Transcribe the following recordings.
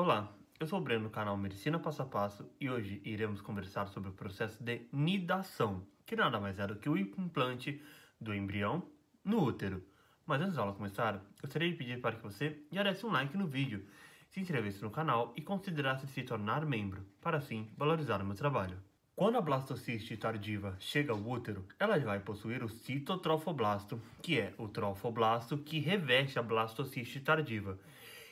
Olá, eu sou o Breno do canal Medicina Passo a Passo e hoje iremos conversar sobre o processo de nidação, que nada mais é do que o implante do embrião no útero. Mas antes da aula começar, gostaria de pedir para que você já desse um like no vídeo, se inscrevesse no canal e considerasse se tornar membro, para assim valorizar o meu trabalho. Quando a blastociste tardiva chega ao útero, ela vai possuir o citotrofoblasto, que é o trofoblasto que reveste a blastociste tardiva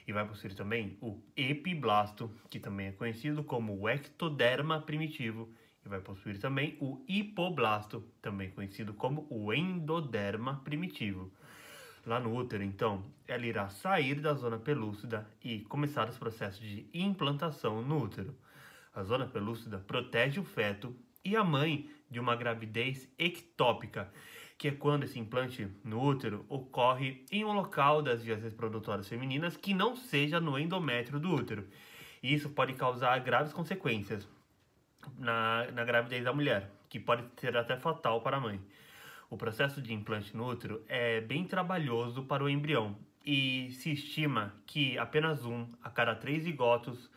e vai possuir também o epiblasto, que também é conhecido como ectoderma primitivo, e vai possuir também o hipoblasto, também conhecido como o endoderma primitivo. Lá no útero, então, ela irá sair da zona pelúcida e começar os processos de implantação no útero. A zona pelúcida protege o feto e a mãe de uma gravidez ectópica que é quando esse implante no útero ocorre em um local das vias reprodutoras femininas que não seja no endométrio do útero. E isso pode causar graves consequências na, na gravidez da mulher, que pode ser até fatal para a mãe. O processo de implante no útero é bem trabalhoso para o embrião e se estima que apenas um a cada três zigotos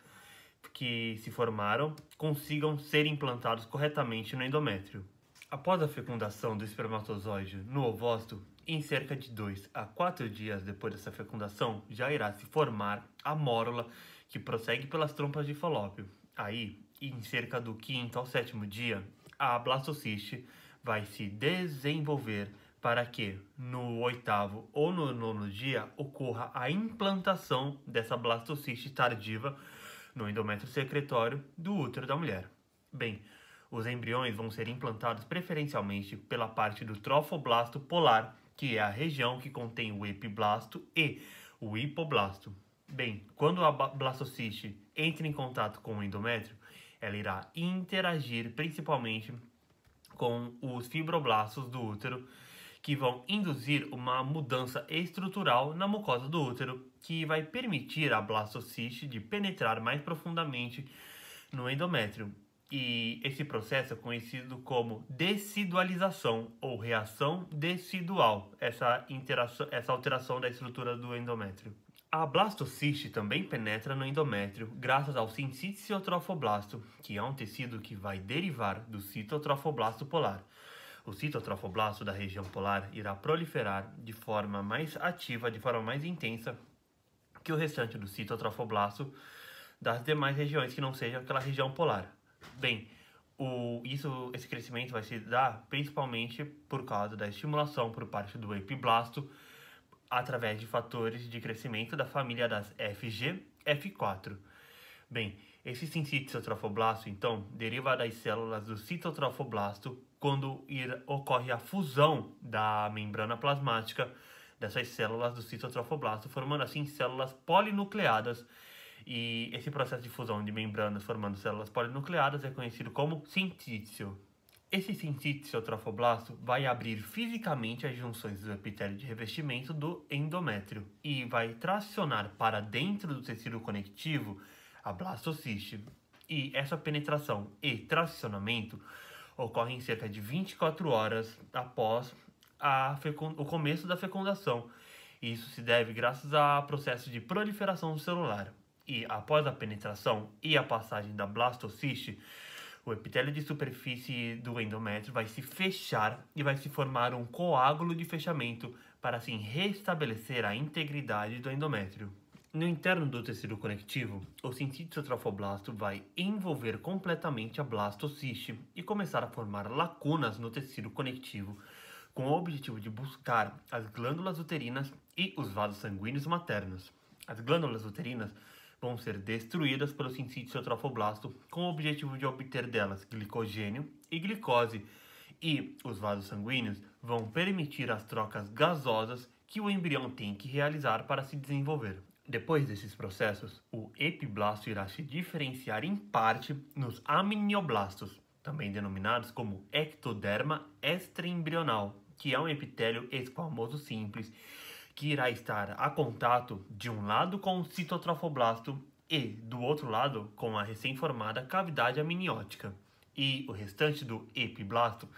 que se formaram consigam ser implantados corretamente no endométrio. Após a fecundação do espermatozoide no ovócito, em cerca de 2 a 4 dias depois dessa fecundação, já irá se formar a mórula que prossegue pelas trompas de falópio. Aí, em cerca do quinto ao sétimo dia, a blastociste vai se desenvolver para que no oitavo ou no nono dia ocorra a implantação dessa blastociste tardiva no endométrio secretório do útero da mulher. Bem, os embriões vão ser implantados preferencialmente pela parte do trofoblasto polar, que é a região que contém o epiblasto e o hipoblasto. Bem, quando a blastociste entra em contato com o endométrio, ela irá interagir principalmente com os fibroblastos do útero, que vão induzir uma mudança estrutural na mucosa do útero, que vai permitir à blastociste de penetrar mais profundamente no endométrio. E esse processo é conhecido como decidualização ou reação decidual, essa, interação, essa alteração da estrutura do endométrio. A blastociste também penetra no endométrio graças ao citotrofoblasto, que é um tecido que vai derivar do citotrofoblasto polar. O citotrofoblasto da região polar irá proliferar de forma mais ativa, de forma mais intensa que o restante do citotrofoblasto das demais regiões que não sejam aquela região polar. Bem, o, isso, esse crescimento vai se dar principalmente por causa da estimulação por parte do epiblasto através de fatores de crescimento da família das FG, F4. Bem, esse sincitotrofoblasto, então, deriva das células do citotrofoblasto quando ir, ocorre a fusão da membrana plasmática dessas células do citotrofoblasto, formando assim células polinucleadas e esse processo de fusão de membranas formando células polinucleadas é conhecido como sintício. Esse sintício trofoblasto vai abrir fisicamente as junções do epitélio de revestimento do endométrio e vai tracionar para dentro do tecido conectivo a blastociste. E essa penetração e tracionamento ocorrem cerca de 24 horas após o começo da fecundação. Isso se deve graças a processo de proliferação celular e após a penetração e a passagem da blastociste, o epitélio de superfície do endométrio vai se fechar e vai se formar um coágulo de fechamento para assim restabelecer a integridade do endométrio. No interno do tecido conectivo, o cinctídio trofoblasto vai envolver completamente a blastociste e começar a formar lacunas no tecido conectivo, com o objetivo de buscar as glândulas uterinas e os vasos sanguíneos maternos. As glândulas uterinas vão ser destruídas pelo seu trofoblasto, com o objetivo de obter delas glicogênio e glicose, e os vasos sanguíneos vão permitir as trocas gasosas que o embrião tem que realizar para se desenvolver. Depois desses processos, o epiblasto irá se diferenciar em parte nos amnioblastos, também denominados como ectoderma extraembrional, que é um epitélio esquamoso simples que irá estar a contato de um lado com o citotrofoblasto e, do outro lado, com a recém-formada cavidade amniótica. E o restante do epiblasto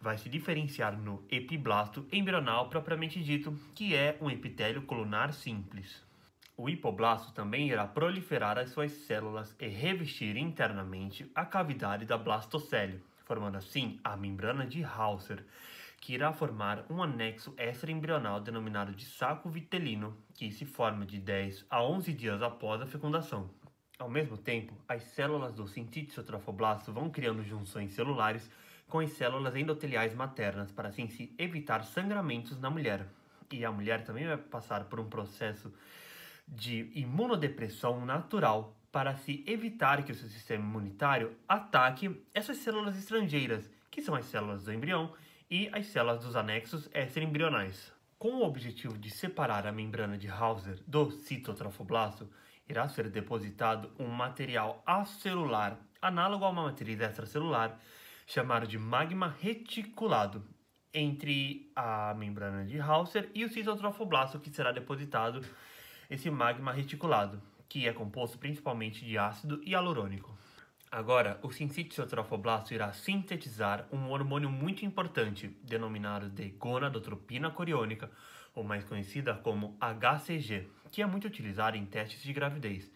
vai se diferenciar no epiblasto embrional propriamente dito, que é um epitélio colunar simples. O hipoblasto também irá proliferar as suas células e revestir internamente a cavidade da blastocélio, formando assim a membrana de Hauser, que irá formar um anexo extraembrional denominado de saco vitelino, que se forma de 10 a 11 dias após a fecundação. Ao mesmo tempo, as células do trofoblasto vão criando junções celulares com as células endoteliais maternas para assim se evitar sangramentos na mulher. E a mulher também vai passar por um processo de imunodepressão natural para se evitar que o seu sistema imunitário ataque essas células estrangeiras, que são as células do embrião, e as células dos anexos é extraembrionais. Com o objetivo de separar a membrana de Hauser do citotrofoblasto, irá ser depositado um material acelular análogo a uma matriz extracelular chamado de magma reticulado entre a membrana de Hauser e o citotrofoblasto que será depositado esse magma reticulado, que é composto principalmente de ácido hialurônico. Agora, o sincitiotrofoblasto irá sintetizar um hormônio muito importante, denominado de gonadotropina coriônica, ou mais conhecida como HCG, que é muito utilizado em testes de gravidez.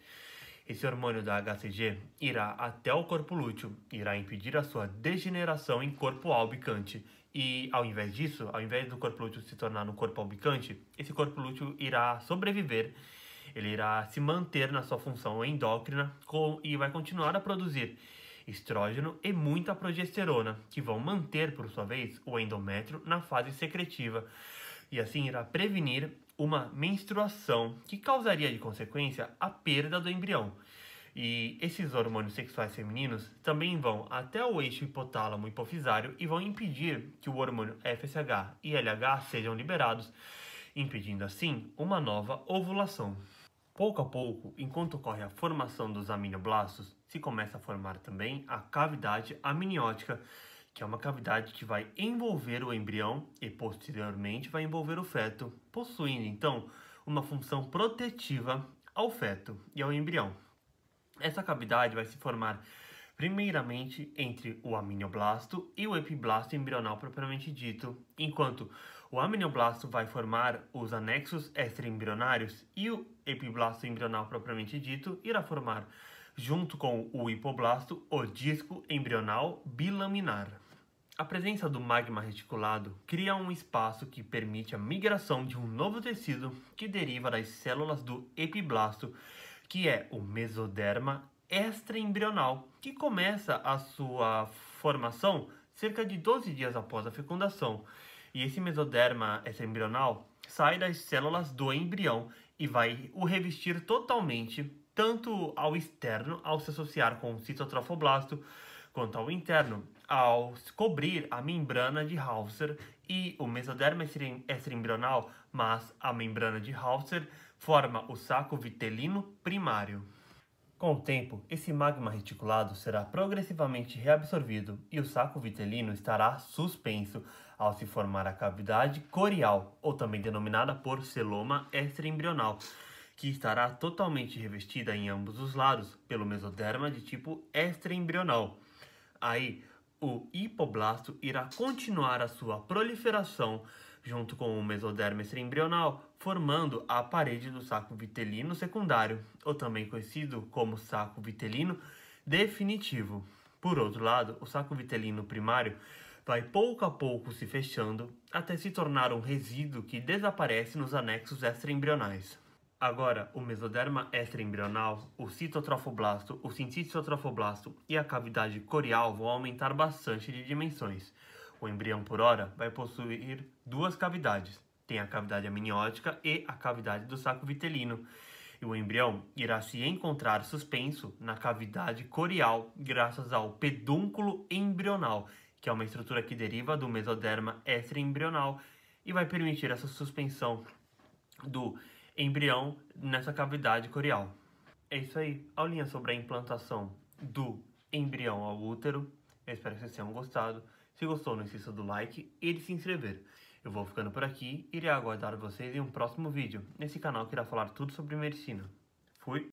Esse hormônio da HCG irá até o corpo lúteo, irá impedir a sua degeneração em corpo albicante. E ao invés disso, ao invés do corpo lúteo se tornar um corpo albicante, esse corpo lúteo irá sobreviver ele irá se manter na sua função endócrina com, e vai continuar a produzir estrógeno e muita progesterona, que vão manter, por sua vez, o endométrio na fase secretiva e assim irá prevenir uma menstruação que causaria de consequência a perda do embrião. E esses hormônios sexuais femininos também vão até o eixo hipotálamo hipofisário e vão impedir que o hormônio FSH e LH sejam liberados, impedindo assim uma nova ovulação. Pouco a pouco, enquanto ocorre a formação dos aminoblastos, se começa a formar também a cavidade amniótica, que é uma cavidade que vai envolver o embrião e posteriormente vai envolver o feto, possuindo então uma função protetiva ao feto e ao embrião. Essa cavidade vai se formar primeiramente entre o aminioblasto e o epiblasto embrional propriamente dito, enquanto o aminioblasto vai formar os anexos extraembrionários e o epiblasto embrional propriamente dito irá formar, junto com o hipoblasto, o disco embrional bilaminar. A presença do magma reticulado cria um espaço que permite a migração de um novo tecido que deriva das células do epiblasto, que é o mesoderma extraembrional, que começa a sua formação cerca de 12 dias após a fecundação. E esse mesoderma extraembrional sai das células do embrião e vai o revestir totalmente, tanto ao externo, ao se associar com o citotrofoblasto, quanto ao interno, ao cobrir a membrana de Hauser e o mesoderma extraembrional, mas a membrana de Hauser forma o saco vitelino primário. Com o tempo, esse magma reticulado será progressivamente reabsorvido e o saco vitelino estará suspenso ao se formar a cavidade corial, ou também denominada por celoma extraembrional, que estará totalmente revestida em ambos os lados pelo mesoderma de tipo extraembrional. Aí, o hipoblasto irá continuar a sua proliferação junto com o mesoderma extraembrional, formando a parede do saco vitelino secundário, ou também conhecido como saco vitelino definitivo. Por outro lado, o saco vitelino primário vai pouco a pouco se fechando até se tornar um resíduo que desaparece nos anexos extraembrionais. Agora, o mesoderma extraembrional, o citotrofoblasto, o sincitotrofoblasto e a cavidade corial vão aumentar bastante de dimensões. O embrião por hora vai possuir duas cavidades. Tem a cavidade amniótica e a cavidade do saco vitelino. E o embrião irá se encontrar suspenso na cavidade corial graças ao pedúnculo embrional, que é uma estrutura que deriva do mesoderma extraembrional e vai permitir essa suspensão do embrião nessa cavidade corial. É isso aí, aulinha sobre a implantação do embrião ao útero. Eu espero que vocês tenham gostado. Se gostou, não esqueça do like e de se inscrever. Eu vou ficando por aqui e irei aguardar vocês em um próximo vídeo, nesse canal que irá falar tudo sobre medicina. Fui!